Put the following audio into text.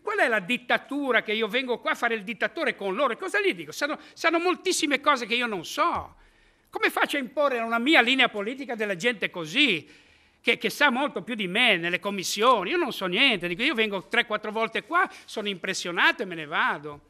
Qual è la dittatura che io vengo qua a fare il dittatore con loro? E cosa gli dico? Sanno, sanno moltissime cose che io non so. Come faccio a imporre una mia linea politica della gente così? Che, che, sa molto più di me nelle commissioni, io non so niente, dico io vengo 3-4 volte qua, sono impressionato e me ne vado.